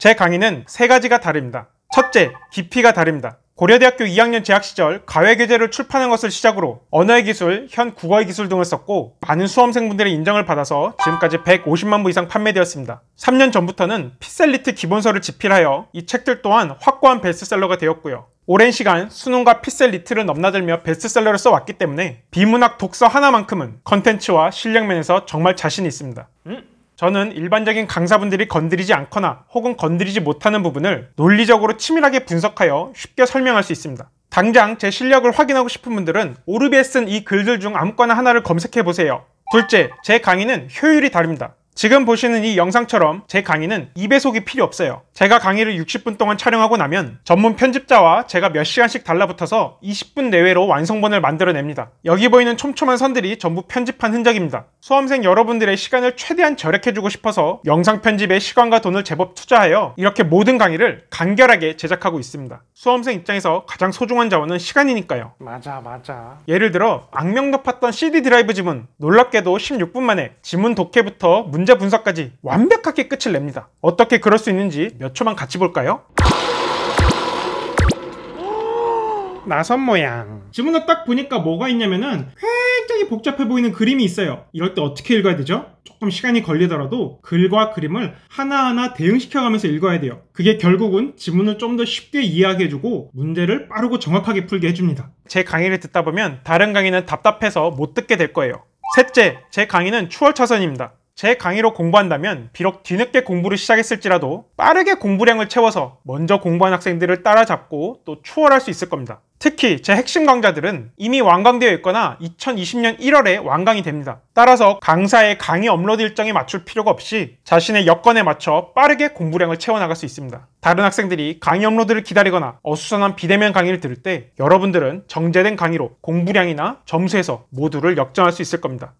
제 강의는 세 가지가 다릅니다. 첫째, 깊이가 다릅니다. 고려대학교 2학년 재학 시절 가외교재를 출판한 것을 시작으로 언어의 기술, 현 국어의 기술 등을 썼고 많은 수험생분들의 인정을 받아서 지금까지 150만 부 이상 판매되었습니다. 3년 전부터는 피셀리트 기본서를 집필하여 이 책들 또한 확고한 베스트셀러가 되었고요. 오랜 시간 수능과 피셀리트를 넘나들며 베스트셀러를 써왔기 때문에 비문학 독서 하나만큼은 컨텐츠와 실력 면에서 정말 자신이 있습니다. 음? 저는 일반적인 강사분들이 건드리지 않거나 혹은 건드리지 못하는 부분을 논리적으로 치밀하게 분석하여 쉽게 설명할 수 있습니다. 당장 제 실력을 확인하고 싶은 분들은 오르비에 쓴 이 글들 중 아무거나 하나를 검색해 보세요. 둘째, 제 강의는 효율이 다릅니다. 지금 보시는 이 영상처럼 제 강의는 2배속이 필요 없어요. 제가 강의를 60분 동안 촬영하고 나면 전문 편집자와 제가 몇 시간씩 달라붙어서 20분 내외로 완성본을 만들어냅니다. 여기 보이는 촘촘한 선들이 전부 편집한 흔적입니다. 수험생 여러분들의 시간을 최대한 절약해주고 싶어서 영상 편집에 시간과 돈을 제법 투자하여 이렇게 모든 강의를 간결하게 제작하고 있습니다. 수험생 입장에서 가장 소중한 자원은 시간이니까요. 맞아 맞아. 예를 들어 악명 높았던 CD 드라이브 지문 놀랍게도 16분 만에 지문 독해부터 문제 문제 분석까지 완벽하게 끝을 냅니다 어떻게 그럴 수 있는지 몇 초만 같이 볼까요? 나선 모양 지문을 딱 보니까 뭐가 있냐면은 굉장히 복잡해 보이는 그림이 있어요 이럴 때 어떻게 읽어야 되죠? 조금 시간이 걸리더라도 글과 그림을 하나하나 대응시켜가면서 읽어야 돼요 그게 결국은 지문을 좀 더 쉽게 이해하게해주고 문제를 빠르고 정확하게 풀게 해줍니다 제 강의를 듣다 보면 다른 강의는 답답해서 못 듣게 될 거예요 셋째, 제 강의는 추월 차선입니다 제 강의로 공부한다면 비록 뒤늦게 공부를 시작했을지라도 빠르게 공부량을 채워서 먼저 공부한 학생들을 따라잡고 또 추월할 수 있을 겁니다. 특히 제 핵심 강좌들은 이미 완강되어 있거나 2020년 1월에 완강이 됩니다. 따라서 강사의 강의 업로드 일정에 맞출 필요가 없이 자신의 여건에 맞춰 빠르게 공부량을 채워나갈 수 있습니다. 다른 학생들이 강의 업로드를 기다리거나 어수선한 비대면 강의를 들을 때 여러분들은 정제된 강의로 공부량이나 점수에서 모두를 역전할 수 있을 겁니다.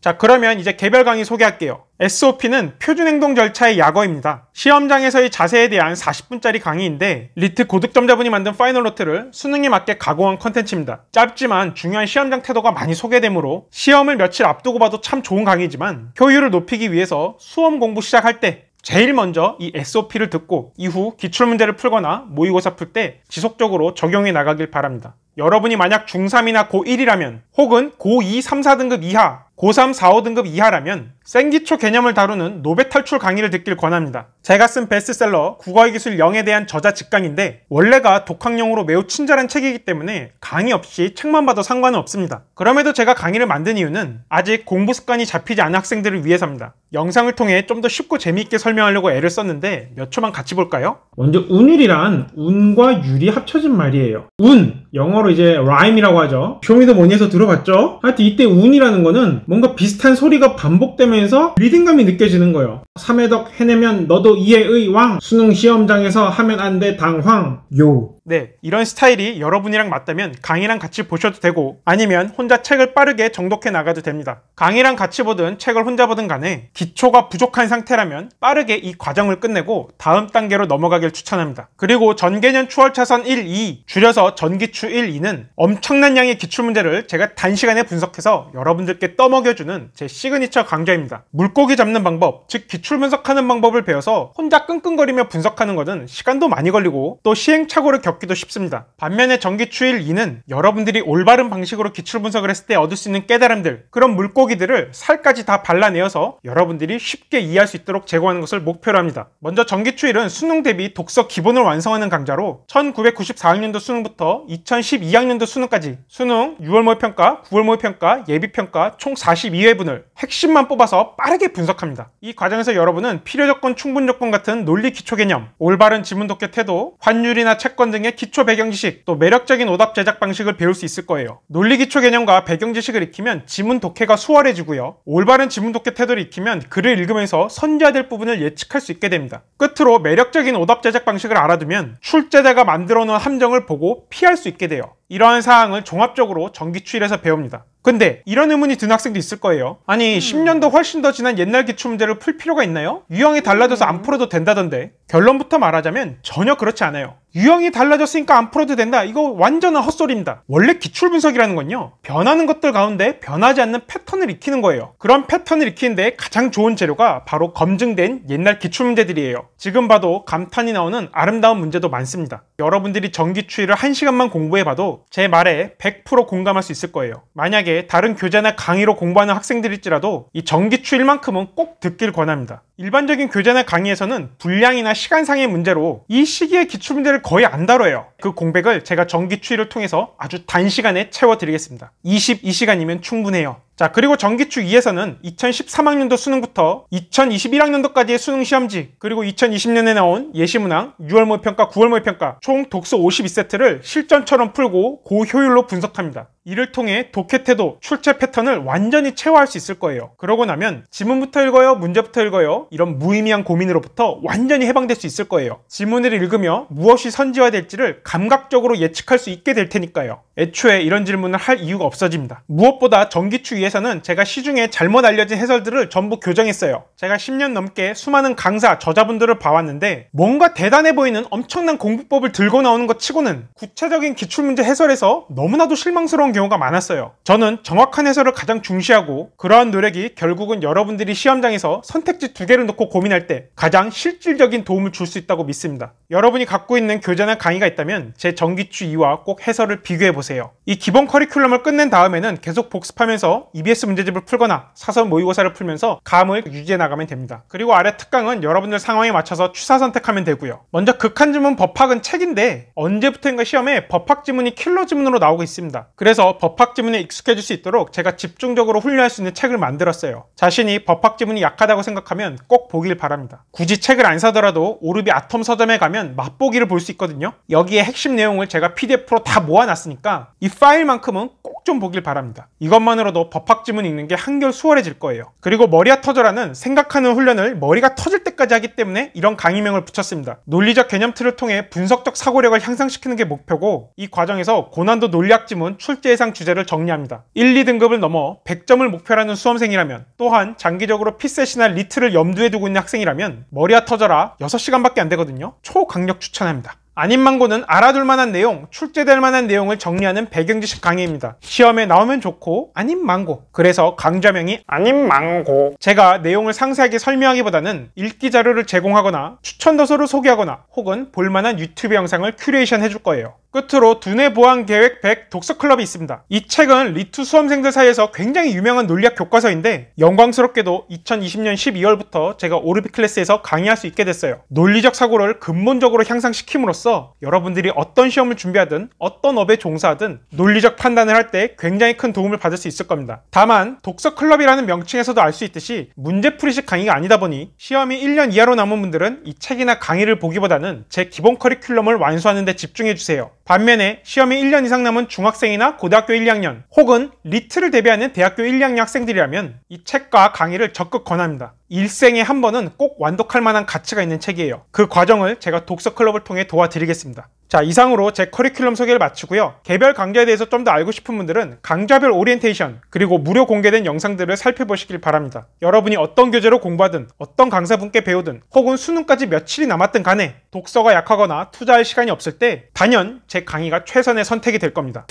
자 그러면 이제 개별 강의 소개할게요. SOP는 표준 행동 절차의 약어입니다. 시험장에서의 자세에 대한 40분짜리 강의인데 리트 고득점자분이 만든 파이널 노트를 수능에 맞게 가공한 컨텐츠입니다. 짧지만 중요한 시험장 태도가 많이 소개되므로 시험을 며칠 앞두고 봐도 참 좋은 강의지만 효율을 높이기 위해서 수험 공부 시작할 때 제일 먼저 이 SOP를 듣고 이후 기출문제를 풀거나 모의고사 풀 때 지속적으로 적용해 나가길 바랍니다. 여러분이 만약 중3이나 고1이라면 혹은 고2, 3, 4등급 이하, 고3, 4, 5등급 이하라면 생기초 개념을 다루는 노벨 탈출 강의를 듣길 권합니다. 제가 쓴 베스트셀러 국어의 기술 0에 대한 저자 직강인데 원래가 독학용으로 매우 친절한 책이기 때문에 강의 없이 책만 봐도 상관은 없습니다. 그럼에도 제가 강의를 만든 이유는 아직 공부 습관이 잡히지 않은 학생들을 위해서입니다. 영상을 통해 좀 더 쉽고 재미있게 설명하려고 애를 썼는데 몇 초만 같이 볼까요? 먼저 운율이란 운과 율이 합쳐진 말이에요. 운, 영어 영어로 이제 라임이라고 하죠. 쇼미더머니에서 들어봤죠? 하여튼 이때 운이라는 거는 뭔가 비슷한 소리가 반복되면서 리듬감이 느껴지는 거예요. 삼회덕 해내면 너도 이해의 왕 수능 시험장에서 하면 안 돼 당황 요 네, 이런 스타일이 여러분이랑 맞다면 강의랑 같이 보셔도 되고 아니면 혼자 책을 빠르게 정독해 나가도 됩니다. 강의랑 같이 보든 책을 혼자 보든 간에 기초가 부족한 상태라면 빠르게 이 과정을 끝내고 다음 단계로 넘어가길 추천합니다. 그리고 전개년 추월차선 1, 2 줄여서 전기추 1, 사실 이는 엄청난 양의 기출문제를 제가 단시간에 분석해서 여러분들께 떠먹여주는 제 시그니처 강좌입니다. 물고기 잡는 방법, 즉 기출 분석하는 방법을 배워서 혼자 끙끙거리며 분석하는 것은 시간도 많이 걸리고 또 시행착오를 겪기도 쉽습니다. 반면에 전기추일 2는 여러분들이 올바른 방식으로 기출 분석을 했을 때 얻을 수 있는 깨달음들, 그런 물고기들을 살까지 다 발라내어서 여러분들이 쉽게 이해할 수 있도록 제공하는 것을 목표로 합니다. 먼저 전기추일은 수능 대비 독서 기본을 완성하는 강좌로 1994학년도 수능부터 2012 2 1 2학년도 수능까지 수능 6월 모의평가, 9월 모의평가, 예비평가 총 42회분을 핵심만 뽑아서 빠르게 분석합니다. 이 과정에서 여러분은 필요조건, 충분조건 같은 논리 기초 개념, 올바른 지문 독해 태도, 환율이나 채권 등의 기초 배경 지식, 또 매력적인 오답 제작 방식을 배울 수 있을 거예요. 논리 기초 개념과 배경 지식을 익히면 지문 독해가 수월해지고요. 올바른 지문 독해 태도를 익히면 글을 읽으면서 선지해야 될 부분을 예측할 수 있게 됩니다. 끝으로 매력적인 오답 제작 방식을 알아두면 출제자가 만들어 놓은 함정을 보고 피할 수 있게 돼요. 이러한 사항을 종합적으로 정기추일에서 배웁니다. 근데 이런 의문이 든 학생도 있을 거예요. 아니 음. 10년도 훨씬 더 지난 옛날 기출문제를 풀 필요가 있나요? 유형이 달라져서 안 음. 풀어도 된다던데 결론부터 말하자면 전혀 그렇지 않아요. 유형이 달라졌으니까 안 풀어도 된다 이거 완전한 헛소리입니다 원래 기출분석이라는 건요 변하는 것들 가운데 변하지 않는 패턴을 익히는 거예요 그런 패턴을 익히는 데 가장 좋은 재료가 바로 검증된 옛날 기출문제들이에요 지금 봐도 감탄이 나오는 아름다운 문제도 많습니다 여러분들이 전기추위를 1시간만 공부해봐도 제 말에 100% 공감할 수 있을 거예요 만약에 다른 교재나 강의로 공부하는 학생들일지라도 이 전기추일만큼은 꼭 듣길 권합니다 일반적인 교재나 강의에서는 분량이나 시간상의 문제로 이 시기의 기출문제를 거의 안 다뤄요. 그 공백을 제가 정기추이를 통해서 아주 단시간에 채워드리겠습니다. 22시간이면 충분해요. 자 그리고 전기추 2에서는 2013학년도 수능부터 2021학년도까지의 수능 시험지 그리고 2020년에 나온 예시문항 6월 모의평가 9월 모의평가 총 독서 52세트를 실전처럼 풀고 고효율로 분석합니다. 이를 통해 독해 태도, 출제 패턴을 완전히 체화할 수 있을 거예요. 그러고 나면 지문부터 읽어요, 문제부터 읽어요 이런 무의미한 고민으로부터 완전히 해방될 수 있을 거예요. 지문을 읽으며 무엇이 선지화될지를 감각적으로 예측할 수 있게 될 테니까요. 애초에 이런 질문을 할 이유가 없어집니다. 무엇보다 전기추 위에 강의에서는 제가 시중에 잘못 알려진 해설들을 전부 교정했어요. 제가 10년 넘게 수많은 강사, 저자분들을 봐왔는데 뭔가 대단해 보이는 엄청난 공부법을 들고 나오는 것 치고는 구체적인 기출문제 해설에서 너무나도 실망스러운 경우가 많았어요. 저는 정확한 해설을 가장 중시하고 그러한 노력이 결국은 여러분들이 시험장에서 선택지 두 개를 놓고 고민할 때 가장 실질적인 도움을 줄 수 있다고 믿습니다. 여러분이 갖고 있는 교재나 강의가 있다면 제 정기추 2와 꼭 해설을 비교해보세요. 이 기본 커리큘럼을 끝낸 다음에는 계속 복습하면서 EBS 문제집을 풀거나 사서 모의고사를 풀면서 감을 유지해 나가면 됩니다. 그리고 아래 특강은 여러분들 상황에 맞춰서 취사 선택하면 되고요. 먼저 극한 지문 법학은 책인데 언제부터인가 시험에 법학 지문이 킬러 지문으로 나오고 있습니다. 그래서 법학 지문에 익숙해질 수 있도록 제가 집중적으로 훈련할 수 있는 책을 만들었어요. 자신이 법학 지문이 약하다고 생각하면 꼭 보길 바랍니다. 굳이 책을 안 사더라도 오르비 아톰 서점에 가면 맛보기를 볼 수 있거든요. 여기에 핵심 내용을 제가 PDF로 다 모아놨으니까 이 파일만큼은 꼭 꼭좀 보길 바랍니다. 이것만으로도 법학지문 읽는 게 한결 수월해질 거예요. 그리고 머리가 터져라는 생각하는 훈련을 머리가 터질 때까지 하기 때문에 이런 강의명을 붙였습니다. 논리적 개념틀을 통해 분석적 사고력을 향상시키는 게 목표고 이 과정에서 고난도 논리학 지문 출제 예상 주제를 정리합니다. 1, 2등급을 넘어 100점을 목표라는 수험생이라면 또한 장기적으로 피셋이나 리트를 염두에 두고 있는 학생이라면 머리가 터져라 6시간밖에 안 되거든요. 초강력 추천합니다. 아닌 망고는 알아둘 만한 내용, 출제될 만한 내용을 정리하는 배경지식 강의입니다. 시험에 나오면 좋고 아닌 망고. 그래서 강좌명이 아닌 망고. 제가 내용을 상세하게 설명하기보다는 읽기 자료를 제공하거나 추천 도서를 소개하거나 혹은 볼만한 유튜브 영상을 큐레이션 해줄 거예요. 끝으로 두뇌 보안 계획 100 독서 클럽이 있습니다. 이 책은 리투 수험생들 사이에서 굉장히 유명한 논리학 교과서인데 영광스럽게도 2020년 12월부터 제가 오르비 클래스에서 강의할 수 있게 됐어요. 논리적 사고를 근본적으로 향상시킴으로써 여러분들이 어떤 시험을 준비하든 어떤 업에 종사하든 논리적 판단을 할 때 굉장히 큰 도움을 받을 수 있을 겁니다. 다만 독서 클럽이라는 명칭에서도 알 수 있듯이 문제풀이식 강의가 아니다 보니 시험이 1년 이하로 남은 분들은 이 책이나 강의를 보기보다는 제 기본 커리큘럼을 완수하는 데 집중해 주세요. 반면에 시험이 1년 이상 남은 중학생이나 고등학교 1, 2학년 혹은 리트를 대비하는 대학교 1, 2학년 학생들이라면 이 책과 강의를 적극 권합니다. 일생에 한 번은 꼭 완독할 만한 가치가 있는 책이에요. 그 과정을 제가 독서클럽을 통해 도와드리겠습니다. 자 이상으로 제 커리큘럼 소개를 마치고요. 개별 강좌에 대해서 좀 더 알고 싶은 분들은 강좌별 오리엔테이션 그리고 무료 공개된 영상들을 살펴보시길 바랍니다. 여러분이 어떤 교재로 공부하든 어떤 강사분께 배우든 혹은 수능까지 며칠이 남았든 간에 독서가 약하거나 투자할 시간이 없을 때 단연 제 강의가 최선의 선택이 될 겁니다.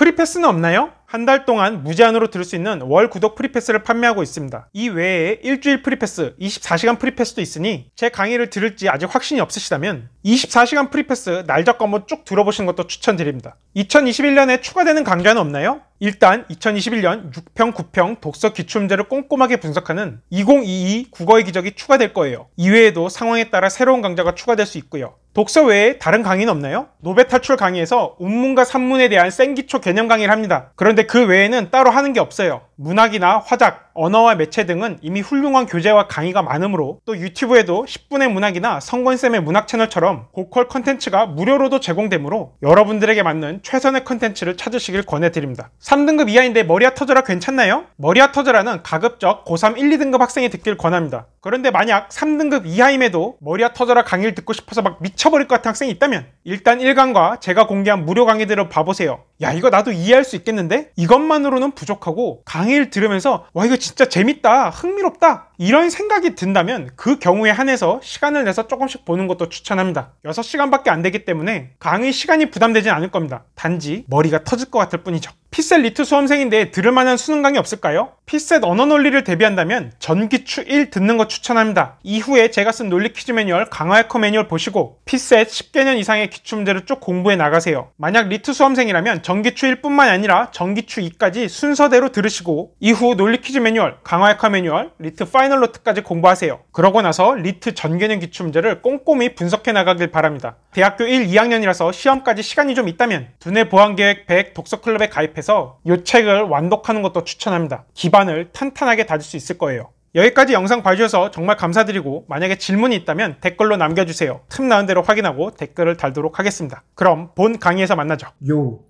프리패스는 없나요? 한 달 동안 무제한으로 들을 수 있는 월 구독 프리패스를 판매하고 있습니다. 이 외에 일주일 프리패스, 24시간 프리패스도 있으니 제 강의를 들을지 아직 확신이 없으시다면 24시간 프리패스 날짜 과목 쭉들어보신 것도 추천드립니다. 2021년에 추가되는 강좌는 없나요? 일단 2021년 6평, 9평 독서 기출문제를 꼼꼼하게 분석하는 2022 국어의 기적이 추가될 거예요. 이외에도 상황에 따라 새로운 강좌가 추가될 수 있고요. 독서 외에 다른 강의는 없나요? 노베 탈출 강의에서 운문과 산문에 대한 생기초 개념 강의를 합니다. 그런데 그 외에는 따로 하는 게 없어요. 문학이나 화작, 언어와 매체 등은 이미 훌륭한 교재와 강의가 많으므로 또 유튜브에도 10분의 문학이나 성권쌤의 문학 채널처럼 고퀄 컨텐츠가 무료로도 제공되므로 여러분들에게 맞는 최선의 컨텐츠를 찾으시길 권해드립니다. 3등급 이하인데 머리아 터져라 괜찮나요? 머리아 터져라는 가급적 고3 1, 2등급 학생이 듣길 권합니다. 그런데 만약 3등급 이하임에도 머리아 터져라 강의를 듣고 싶어서 막 미쳐버릴 것 같은 학생이 있다면 일단 1강과 제가 공개한 무료 강의들을 봐보세요. 야 이거 나도 이해할 수 있겠는데 이것만으로는 부족하고 강의를 들으면서 와 이거 진짜 재밌다 흥미롭다 이런 생각이 든다면 그 경우에 한해서 시간을 내서 조금씩 보는 것도 추천합니다 6시간밖에 안 되기 때문에 강의 시간이 부담되진 않을 겁니다 단지 머리가 터질 것 같을 뿐이죠 피셋 리트 수험생인데 들을 만한 수능 강의 없을까요? 피셋 언어 논리를 대비한다면 전기추 1 듣는 거 추천합니다. 이후에 제가 쓴 논리 퀴즈 매뉴얼 강화해커 매뉴얼 보시고 피셋 10개년 이상의 기출 문제를 쭉 공부해 나가세요. 만약 리트 수험생이라면 전기추 1뿐만 아니라 전기추 2까지 순서대로 들으시고 이후 논리 퀴즈 매뉴얼 강화해커 매뉴얼 리트 파이널 노트까지 공부하세요. 그러고 나서 리트 전개년 기출 문제를 꼼꼼히 분석해 나가길 바랍니다. 대학교 1, 2학년이라서 시험까지 시간이 좀 있다면 두뇌 보안 계획 100 독서 클럽에 가입해 해서 이 책을 완독하는 것도 추천합니다. 기반을 탄탄하게 다질 수 있을 거예요. 여기까지 영상 봐주셔서 정말 감사드리고 만약에 질문이 있다면 댓글로 남겨주세요. 틈나는 대로 확인하고 댓글을 달도록 하겠습니다. 그럼 본 강의에서 만나죠. 요.